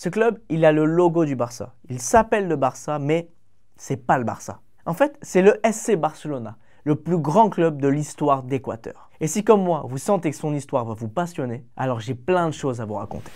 Ce club, il a le logo du Barça. Il s'appelle le Barça, mais c'est pas le Barça. En fait, c'est le SC Barcelona, le plus grand club de l'histoire d'Équateur. Et si comme moi, vous sentez que son histoire va vous passionner, alors j'ai plein de choses à vous raconter.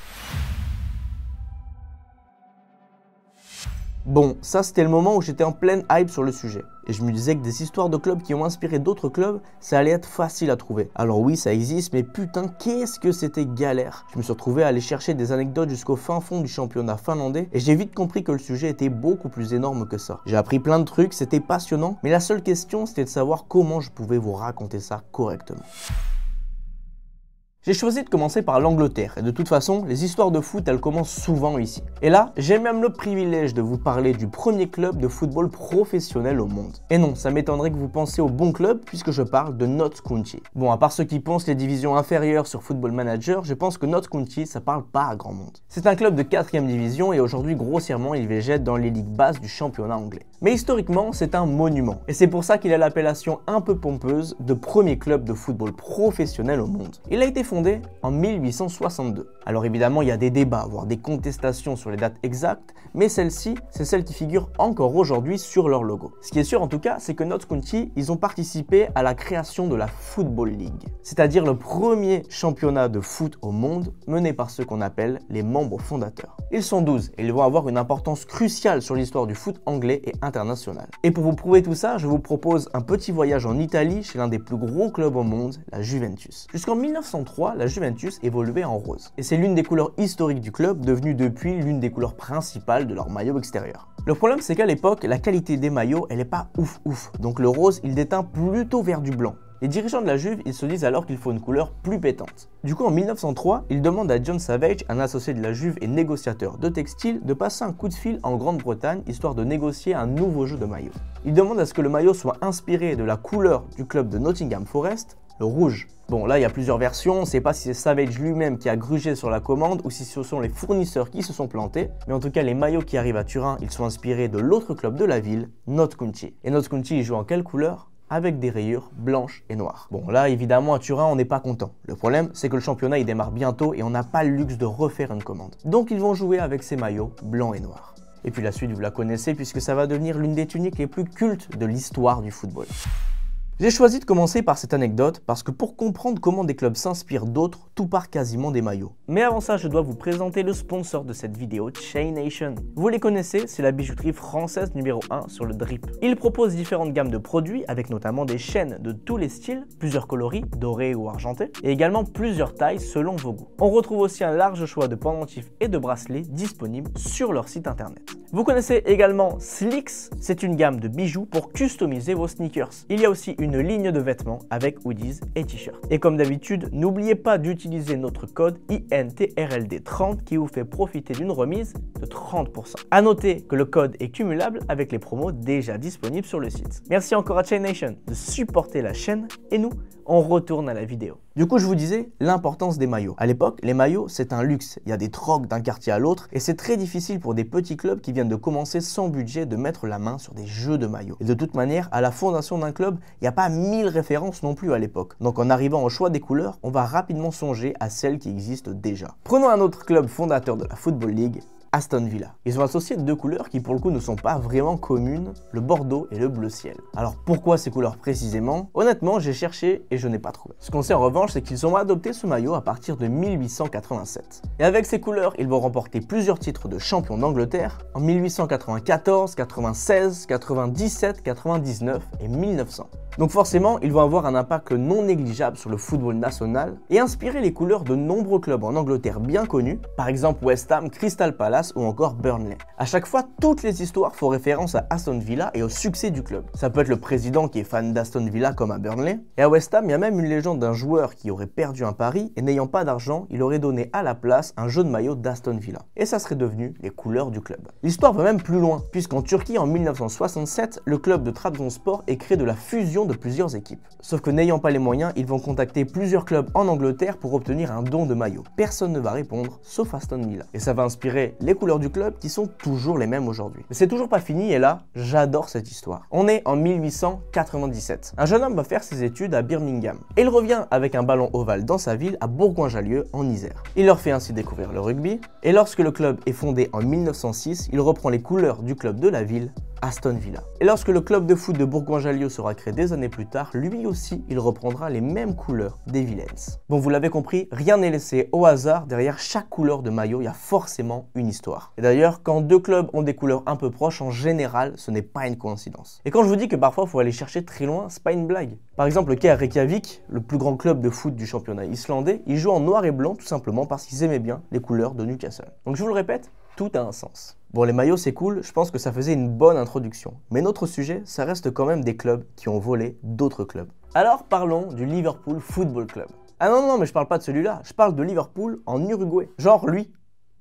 Bon, ça c'était le moment où j'étais en pleine hype sur le sujet. Et je me disais que des histoires de clubs qui ont inspiré d'autres clubs, ça allait être facile à trouver. Alors oui, ça existe, mais putain, qu'est-ce que c'était galère. Je me suis retrouvé à aller chercher des anecdotes jusqu'au fin fond du championnat finlandais, et j'ai vite compris que le sujet était beaucoup plus énorme que ça. J'ai appris plein de trucs, c'était passionnant, mais la seule question c'était de savoir comment je pouvais vous raconter ça correctement. J'ai choisi de commencer par l'Angleterre, et de toute façon, les histoires de foot, elles commencent souvent ici. Et là, j'ai même le privilège de vous parler du premier club de football professionnel au monde. Et non, ça m'étonnerait que vous pensiez au bon club, puisque je parle de Notts County. Bon, à part ceux qui pensent les divisions inférieures sur Football Manager, je pense que Notts County, ça parle pas à grand monde. C'est un club de 4ème division, et aujourd'hui, grossièrement, il végète dans les ligues basses du championnat anglais. Mais historiquement, c'est un monument, et c'est pour ça qu'il a l'appellation un peu pompeuse de premier club de football professionnel au monde. Il a été fondée en 1862. Alors évidemment, il y a des débats, voire des contestations sur les dates exactes, mais celle-ci, c'est celle qui figure encore aujourd'hui sur leur logo. Ce qui est sûr en tout cas, c'est que Notts County, ils ont participé à la création de la Football League, c'est-à-dire le premier championnat de foot au monde mené par ce qu'on appelle les membres fondateurs. Ils sont 12 et ils vont avoir une importance cruciale sur l'histoire du foot anglais et international. Et pour vous prouver tout ça, je vous propose un petit voyage en Italie chez l'un des plus gros clubs au monde, la Juventus. Jusqu'en 1903, la Juventus évoluait en rose. Et c'est l'une des couleurs historiques du club, devenue depuis l'une des couleurs principales de leur maillot extérieur. Le problème c'est qu'à l'époque, la qualité des maillots, elle n'est pas ouf ouf, donc le rose, il déteint plutôt vers du blanc. Les dirigeants de la Juve, ils se disent alors qu'il faut une couleur plus pétante. Du coup, en 1903, ils demandent à John Savage, un associé de la Juve et négociateur de textile, de passer un coup de fil en Grande-Bretagne histoire de négocier un nouveau jeu de maillot. Ils demandent à ce que le maillot soit inspiré de la couleur du club de Nottingham Forest, rouge. Bon, là, il y a plusieurs versions. On ne sait pas si c'est Savage lui-même qui a grugé sur la commande ou si ce sont les fournisseurs qui se sont plantés. Mais en tout cas, les maillots qui arrivent à Turin, ils sont inspirés de l'autre club de la ville, Notcounti. Et il joue en quelle couleur avec des rayures blanches et noires. Bon là évidemment à Turin on n'est pas content. Le problème c'est que le championnat il démarre bientôt et on n'a pas le luxe de refaire une commande. Donc ils vont jouer avec ces maillots blancs et noirs. Et puis la suite vous la connaissez puisque ça va devenir l'une des tuniques les plus cultes de l'histoire du football. J'ai choisi de commencer par cette anecdote parce que pour comprendre comment des clubs s'inspirent d'autres, tout part quasiment des maillots. Mais avant ça, je dois vous présenter le sponsor de cette vidéo, Chain Nation. Vous les connaissez, c'est la bijouterie française numéro 1 sur le drip. Ils proposent différentes gammes de produits avec notamment des chaînes de tous les styles, plusieurs coloris, dorés ou argentés, et également plusieurs tailles selon vos goûts. On retrouve aussi un large choix de pendentifs et de bracelets disponibles sur leur site internet. Vous connaissez également Slicks, c'est une gamme de bijoux pour customiser vos sneakers. Il y a aussi une ligne de vêtements avec hoodies et t-shirts. Et comme d'habitude, n'oubliez pas d'utiliser utilisez notre code INTRLD30 qui vous fait profiter d'une remise de 30%. A noter que le code est cumulable avec les promos déjà disponibles sur le site. Merci encore à Chain Nation de supporter la chaîne et nous, on retourne à la vidéo. Du coup, je vous disais l'importance des maillots. À l'époque, les maillots, c'est un luxe. Il y a des trocs d'un quartier à l'autre et c'est très difficile pour des petits clubs qui viennent de commencer sans budget de mettre la main sur des jeux de maillots. Et de toute manière, à la fondation d'un club, il n'y a pas mille références non plus à l'époque. Donc en arrivant au choix des couleurs, on va rapidement songer à celles qui existent déjà. Prenons un autre club fondateur de la Football League, Aston Villa. Ils ont associé deux couleurs qui pour le coup ne sont pas vraiment communes, le bordeaux et le bleu ciel. Alors pourquoi ces couleurs précisément Honnêtement, j'ai cherché et je n'ai pas trouvé. Ce qu'on sait en revanche, c'est qu'ils ont adopté ce maillot à partir de 1887. Et avec ces couleurs, ils vont remporter plusieurs titres de champion d'Angleterre en 1894, 96, 97, 99 et 1900. Donc forcément, ils vont avoir un impact non négligeable sur le football national et inspirer les couleurs de nombreux clubs en Angleterre bien connus, par exemple West Ham, Crystal Palace ou encore Burnley. A chaque fois, toutes les histoires font référence à Aston Villa et au succès du club. Ça peut être le président qui est fan d'Aston Villa comme à Burnley. Et à West Ham, il y a même une légende d'un joueur qui aurait perdu un pari et n'ayant pas d'argent, il aurait donné à la place un jeu de maillot d'Aston Villa. Et ça serait devenu les couleurs du club. L'histoire va même plus loin, puisqu'en Turquie en 1967, le club de Trabzonspor est créé de la fusion de plusieurs équipes. Sauf que n'ayant pas les moyens, ils vont contacter plusieurs clubs en Angleterre pour obtenir un don de maillot. Personne ne va répondre, sauf Aston Villa. Et ça va inspirer les couleurs du club qui sont toujours les mêmes aujourd'hui. Mais c'est toujours pas fini et là, j'adore cette histoire. On est en 1897. Un jeune homme va faire ses études à Birmingham et il revient avec un ballon ovale dans sa ville à Bourgoin-Jallieu en Isère. Il leur fait ainsi découvrir le rugby et lorsque le club est fondé en 1906, il reprend les couleurs du club de la ville Aston Villa. Et lorsque le club de foot de Bourgoin-Jallieu sera créé des années plus tard, lui aussi, il reprendra les mêmes couleurs des Villains. Bon vous l'avez compris, rien n'est laissé au hasard, derrière chaque couleur de maillot, il y a forcément une histoire. Et d'ailleurs, quand deux clubs ont des couleurs un peu proches, en général, ce n'est pas une coïncidence. Et quand je vous dis que parfois, il faut aller chercher très loin, c'est pas une blague. Par exemple, le cas Reykjavik, le plus grand club de foot du championnat islandais, il joue en noir et blanc tout simplement parce qu'ils aimaient bien les couleurs de Newcastle. Donc je vous le répète, tout a un sens. Bon, les maillots, c'est cool, je pense que ça faisait une bonne introduction. Mais notre sujet, ça reste quand même des clubs qui ont volé d'autres clubs. Alors parlons du Liverpool Football Club. Ah non, non, mais je parle pas de celui-là, je parle de Liverpool en Uruguay. Genre lui,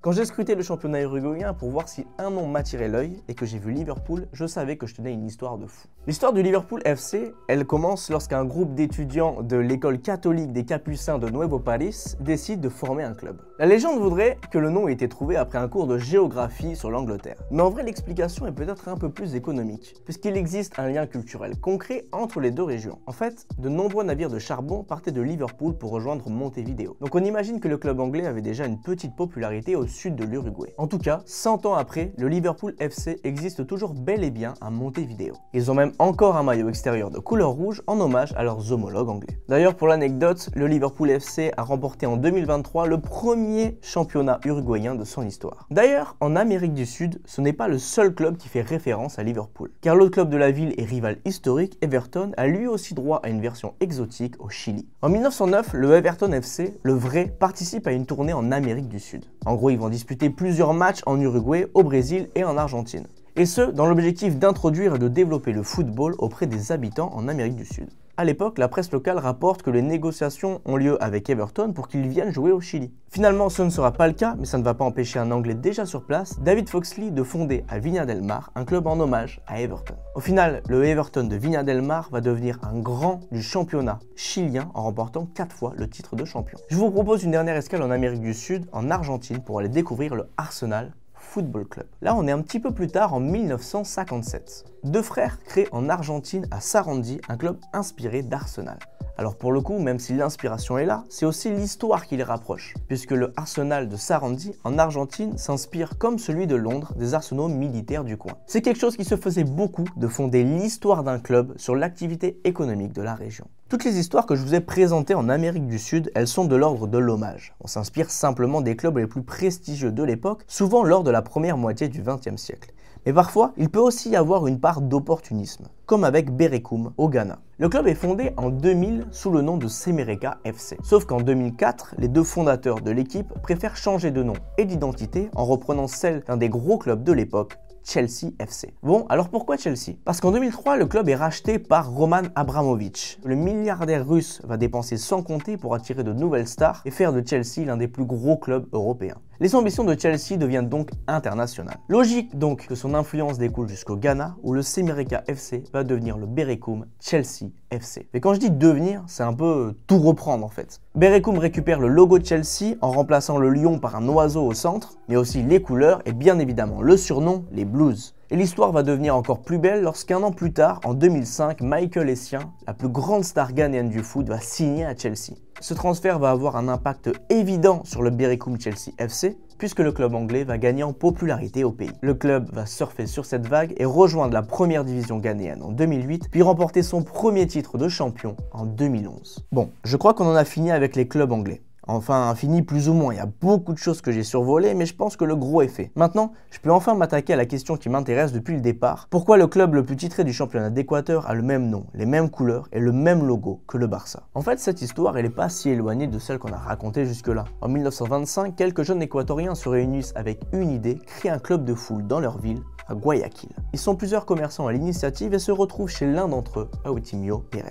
quand j'ai scruté le championnat uruguayen pour voir si un nom m'attirait l'œil et que j'ai vu Liverpool, je savais que je tenais une histoire de fou. L'histoire du Liverpool FC, elle commence lorsqu'un groupe d'étudiants de l'école catholique des Capucins de Nuevo Paris décide de former un club. La légende voudrait que le nom ait été trouvé après un cours de géographie sur l'Angleterre. Mais en vrai, l'explication est peut-être un peu plus économique, puisqu'il existe un lien culturel concret entre les deux régions. En fait, de nombreux navires de charbon partaient de Liverpool pour rejoindre Montevideo. Donc on imagine que le club anglais avait déjà une petite popularité au sud de l'Uruguay. En tout cas, 100 ans après, le Liverpool FC existe toujours bel et bien à Montevideo. Ils ont même encore un maillot extérieur de couleur rouge en hommage à leurs homologues anglais. D'ailleurs, pour l'anecdote, le Liverpool FC a remporté en 2023 le premier championnat uruguayen de son histoire. D'ailleurs, en Amérique du Sud, ce n'est pas le seul club qui fait référence à Liverpool, car l'autre club de la ville et rival historique, Everton, a lui aussi droit à une version exotique au Chili. En 1909, le Everton FC, le vrai, participe à une tournée en Amérique du Sud. En gros, ils vont disputer plusieurs matchs en Uruguay, au Brésil et en Argentine. Et ce, dans l'objectif d'introduire et de développer le football auprès des habitants en Amérique du Sud. À l'époque, la presse locale rapporte que les négociations ont lieu avec Everton pour qu'il vienne jouer au Chili. Finalement, ce ne sera pas le cas, mais ça ne va pas empêcher un Anglais déjà sur place, David Foxley, de fonder à Vigna del Mar un club en hommage à Everton. Au final, le Everton de Vigna del Mar va devenir un grand du championnat chilien en remportant 4 fois le titre de champion. Je vous propose une dernière escale en Amérique du Sud, en Argentine, pour aller découvrir le Arsenal Football Club. Là, on est un petit peu plus tard, en 1957. Deux frères créent en Argentine, à Sarandi, un club inspiré d'Arsenal. Alors pour le coup, même si l'inspiration est là, c'est aussi l'histoire qui les rapproche, puisque le arsenal de Sarandi en Argentine s'inspire comme celui de Londres des arsenaux militaires du coin. C'est quelque chose qui se faisait beaucoup de fonder l'histoire d'un club sur l'activité économique de la région. Toutes les histoires que je vous ai présentées en Amérique du Sud, elles sont de l'ordre de l'hommage. On s'inspire simplement des clubs les plus prestigieux de l'époque, souvent lors de la première moitié du XXe siècle. Mais parfois, il peut aussi y avoir une part d'opportunisme, comme avec Berekum au Ghana. Le club est fondé en 2000 sous le nom de Semereka FC. Sauf qu'en 2004, les deux fondateurs de l'équipe préfèrent changer de nom et d'identité en reprenant celle d'un des gros clubs de l'époque, Chelsea FC. Bon, alors pourquoi Chelsea Parce qu'en 2003, le club est racheté par Roman Abramovich. Le milliardaire russe va dépenser sans compter pour attirer de nouvelles stars et faire de Chelsea l'un des plus gros clubs européens. Les ambitions de Chelsea deviennent donc internationales. Logique donc que son influence découle jusqu'au Ghana où le Semireka FC va devenir le Berekum Chelsea FC. Mais quand je dis devenir, c'est un peu euh, tout reprendre en fait. Berekum récupère le logo de Chelsea en remplaçant le lion par un oiseau au centre, mais aussi les couleurs et bien évidemment le surnom, les Blues. Et l'histoire va devenir encore plus belle lorsqu'un an plus tard, en 2005, Michael Essien, la plus grande star ghanéenne du foot, va signer à Chelsea. Ce transfert va avoir un impact évident sur le Bericum Chelsea FC, puisque le club anglais va gagner en popularité au pays. Le club va surfer sur cette vague et rejoindre la première division ghanéenne en 2008, puis remporter son premier titre de champion en 2011. Bon, je crois qu'on en a fini avec les clubs anglais. Enfin, fini plus ou moins. Il y a beaucoup de choses que j'ai survolées, mais je pense que le gros est fait. Maintenant, je peux enfin m'attaquer à la question qui m'intéresse depuis le départ. Pourquoi le club le plus titré du championnat d'Équateur a le même nom, les mêmes couleurs et le même logo que le Barça En fait, cette histoire, elle n'est pas si éloignée de celle qu'on a racontée jusque-là. En 1925, quelques jeunes équatoriens se réunissent avec une idée, créent un club de foule dans leur ville à Guayaquil. Ils sont plusieurs commerçants à l'initiative et se retrouvent chez l'un d'entre eux, Autimio Pérez.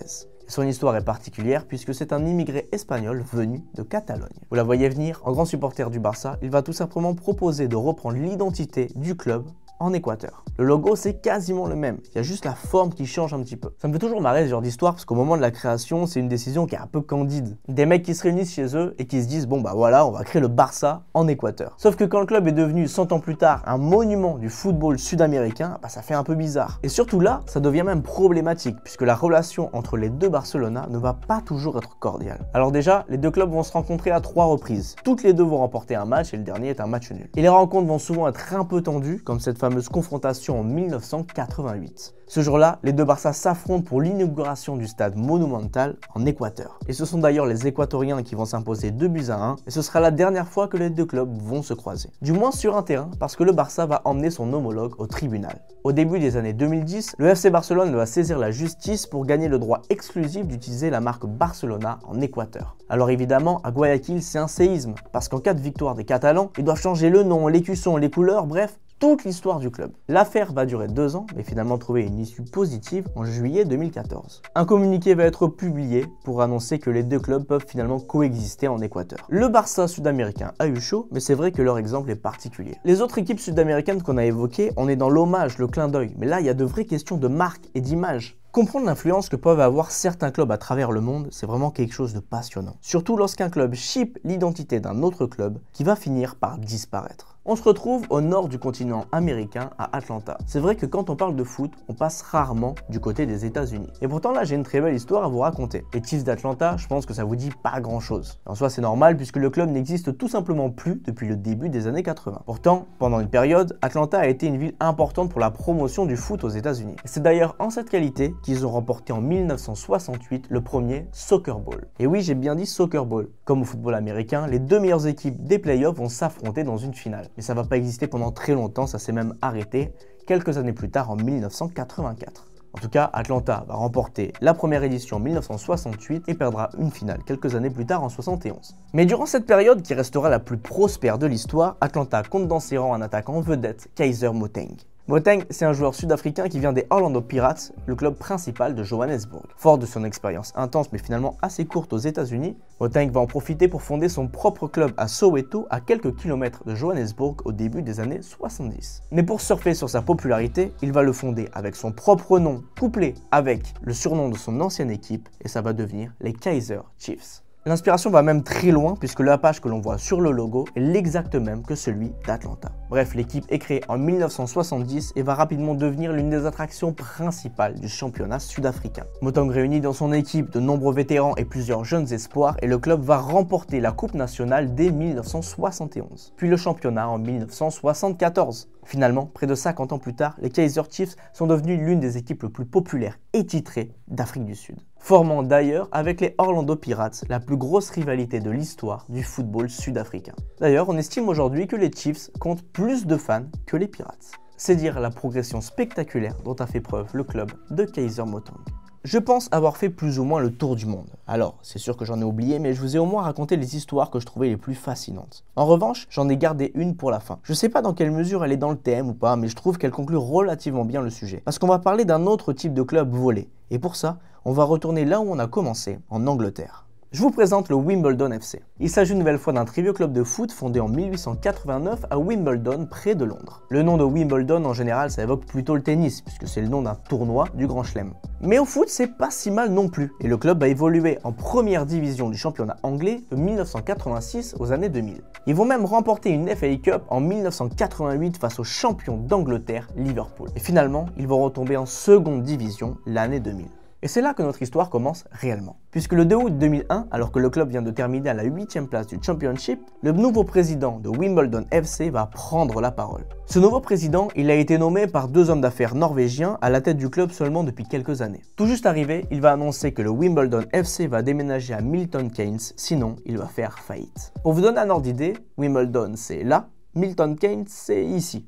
Son histoire est particulière puisque c'est un immigré espagnol venu de Catalogne. Vous la voyez venir, en grand supporter du Barça, il va tout simplement proposer de reprendre l'identité du club en Équateur. Le logo, c'est quasiment le même. Il y a juste la forme qui change un petit peu. Ça me fait toujours marrer ce genre d'histoire parce qu'au moment de la création, c'est une décision qui est un peu candide. Des mecs qui se réunissent chez eux et qui se disent bon bah voilà, on va créer le Barça en Équateur. Sauf que quand le club est devenu 100 ans plus tard un monument du football sud-américain, bah ça fait un peu bizarre. Et surtout là, ça devient même problématique puisque la relation entre les deux Barcelona ne va pas toujours être cordiale. Alors déjà, les deux clubs vont se rencontrer à trois reprises. Toutes les deux vont remporter un match et le dernier est un match nul. Et les rencontres vont souvent être un peu tendues, comme cette fameuse confrontation en 1988. Ce jour-là, les deux Barça s'affrontent pour l'inauguration du stade Monumental en Équateur. Et ce sont d'ailleurs les Équatoriens qui vont s'imposer deux buts à 1 et ce sera la dernière fois que les deux clubs vont se croiser. Du moins sur un terrain parce que le Barça va emmener son homologue au tribunal. Au début des années 2010, le FC Barcelone va saisir la justice pour gagner le droit exclusif d'utiliser la marque Barcelona en Équateur. Alors évidemment, à Guayaquil, c'est un séisme parce qu'en cas de victoire des Catalans, ils doivent changer le nom, l'écusson, les couleurs, bref, toute l'histoire du club. L'affaire va durer deux ans, mais finalement trouver une issue positive en juillet 2014. Un communiqué va être publié pour annoncer que les deux clubs peuvent finalement coexister en Équateur. Le Barça sud-américain a eu chaud, mais c'est vrai que leur exemple est particulier. Les autres équipes sud-américaines qu'on a évoquées, on est dans l'hommage, le clin d'œil, mais là il y a de vraies questions de marque et d'image. Comprendre l'influence que peuvent avoir certains clubs à travers le monde, c'est vraiment quelque chose de passionnant. Surtout lorsqu'un club ship l'identité d'un autre club qui va finir par disparaître. On se retrouve au nord du continent américain à Atlanta. C'est vrai que quand on parle de foot, on passe rarement du côté des États-Unis. Et pourtant là, j'ai une très belle histoire à vous raconter. Et Chiefs d'Atlanta, je pense que ça vous dit pas grand-chose. En soi, c'est normal puisque le club n'existe tout simplement plus depuis le début des années 80. Pourtant, pendant une période, Atlanta a été une ville importante pour la promotion du foot aux États-Unis. C'est d'ailleurs en cette qualité qu'ils ont remporté en 1968 le premier Soccer Bowl. Et oui, j'ai bien dit Soccer Bowl. Comme au football américain, les deux meilleures équipes des playoffs vont s'affronter dans une finale mais ça ne va pas exister pendant très longtemps, ça s'est même arrêté quelques années plus tard en 1984. En tout cas, Atlanta va remporter la première édition en 1968 et perdra une finale quelques années plus tard en 71. Mais durant cette période qui restera la plus prospère de l'histoire, Atlanta compte dans ses rangs un attaquant vedette, Kaiser Moteng. Moteng, c'est un joueur sud-africain qui vient des Orlando Pirates, le club principal de Johannesburg. Fort de son expérience intense mais finalement assez courte aux États-Unis, Moteng va en profiter pour fonder son propre club à Soweto, à quelques kilomètres de Johannesburg au début des années 70. Mais pour surfer sur sa popularité, il va le fonder avec son propre nom, couplé avec le surnom de son ancienne équipe, et ça va devenir les Kaiser Chiefs. L'inspiration va même très loin puisque la page que l'on voit sur le logo est l'exacte même que celui d'Atlanta. Bref, l'équipe est créée en 1970 et va rapidement devenir l'une des attractions principales du championnat sud-africain. Motong réunit dans son équipe de nombreux vétérans et plusieurs jeunes espoirs et le club va remporter la Coupe nationale dès 1971, puis le championnat en 1974. Finalement, près de 50 ans plus tard, les Kaiser Chiefs sont devenus l'une des équipes les plus populaires et titrées d'Afrique du Sud formant d'ailleurs avec les Orlando Pirates la plus grosse rivalité de l'histoire du football sud-africain. D'ailleurs, on estime aujourd'hui que les Chiefs comptent plus de fans que les Pirates. C'est dire la progression spectaculaire dont a fait preuve le club de Kaiser Motong. Je pense avoir fait plus ou moins le tour du monde. Alors, c'est sûr que j'en ai oublié, mais je vous ai au moins raconté les histoires que je trouvais les plus fascinantes. En revanche, j'en ai gardé une pour la fin. Je ne sais pas dans quelle mesure elle est dans le thème ou pas, mais je trouve qu'elle conclut relativement bien le sujet. Parce qu'on va parler d'un autre type de club volé, et pour ça, on va retourner là où on a commencé, en Angleterre. Je vous présente le Wimbledon FC. Il s'agit une nouvelle fois d'un très club de foot fondé en 1889 à Wimbledon, près de Londres. Le nom de Wimbledon en général ça évoque plutôt le tennis, puisque c'est le nom d'un tournoi du Grand Chelem. Mais au foot c'est pas si mal non plus, et le club a évolué en première division du championnat anglais de 1986 aux années 2000. Ils vont même remporter une FA Cup en 1988 face au champion d'Angleterre, Liverpool. Et finalement, ils vont retomber en seconde division l'année 2000. Et c'est là que notre histoire commence réellement. Puisque le 2 août 2001, alors que le club vient de terminer à la 8ème place du Championship, le nouveau président de Wimbledon FC va prendre la parole. Ce nouveau président, il a été nommé par deux hommes d'affaires norvégiens à la tête du club seulement depuis quelques années. Tout juste arrivé, il va annoncer que le Wimbledon FC va déménager à Milton Keynes, sinon il va faire faillite. Pour vous donner un ordre d'idée, Wimbledon c'est là, Milton Keynes c'est ici.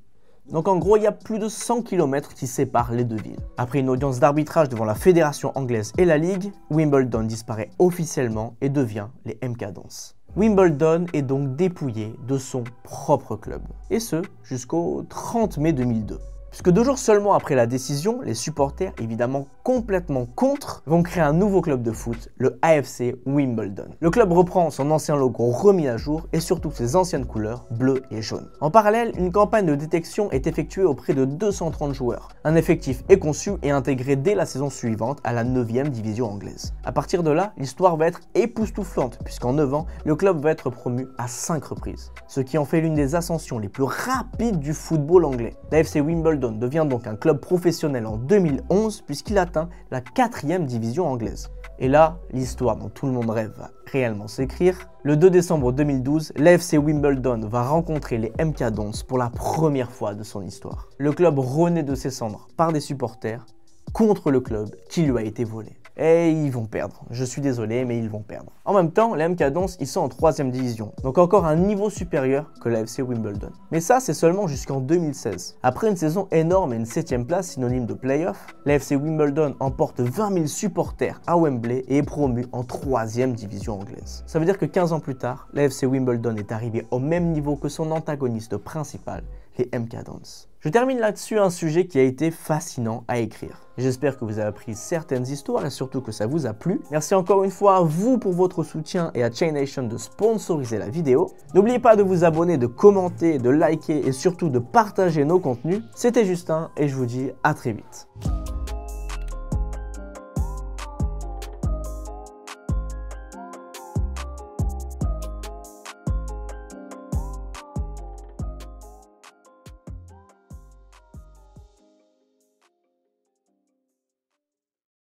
Donc en gros, il y a plus de 100 km qui séparent les deux villes. Après une audience d'arbitrage devant la fédération anglaise et la Ligue, Wimbledon disparaît officiellement et devient les MK Dons. Wimbledon est donc dépouillé de son propre club, et ce jusqu'au 30 mai 2002. Puisque deux jours seulement après la décision, les supporters, évidemment complètement contre, vont créer un nouveau club de foot, le AFC Wimbledon. Le club reprend son ancien logo remis à jour et surtout ses anciennes couleurs, bleu et jaune. En parallèle, une campagne de détection est effectuée auprès de 230 joueurs. Un effectif est conçu et intégré dès la saison suivante à la 9ème division anglaise. À partir de là, l'histoire va être époustouflante, puisqu'en 9 ans, le club va être promu à 5 reprises, ce qui en fait l'une des ascensions les plus rapides du football anglais. Wimbledon devient donc un club professionnel en 2011 puisqu'il atteint la 4ème division anglaise. Et là, l'histoire dont tout le monde rêve va réellement s'écrire. Le 2 décembre 2012, l'FC Wimbledon va rencontrer les MK Dons pour la première fois de son histoire. Le club renaît de ses cendres par des supporters contre le club qui lui a été volé. Et eh, ils vont perdre. Je suis désolé, mais ils vont perdre. En même temps, les MK Dons, ils sont en 3 division. Donc encore un niveau supérieur que l'AFC Wimbledon. Mais ça, c'est seulement jusqu'en 2016. Après une saison énorme et une 7 place synonyme de playoff, la Wimbledon emporte 20 000 supporters à Wembley et est promu en 3 division anglaise. Ça veut dire que 15 ans plus tard, l'AFC Wimbledon est arrivé au même niveau que son antagoniste principal, les MK Dance. Je termine là-dessus un sujet qui a été fascinant à écrire. J'espère que vous avez appris certaines histoires et surtout que ça vous a plu. Merci encore une fois à vous pour votre soutien et à Chain Nation de sponsoriser la vidéo. N'oubliez pas de vous abonner, de commenter, de liker et surtout de partager nos contenus. C'était Justin et je vous dis à très vite.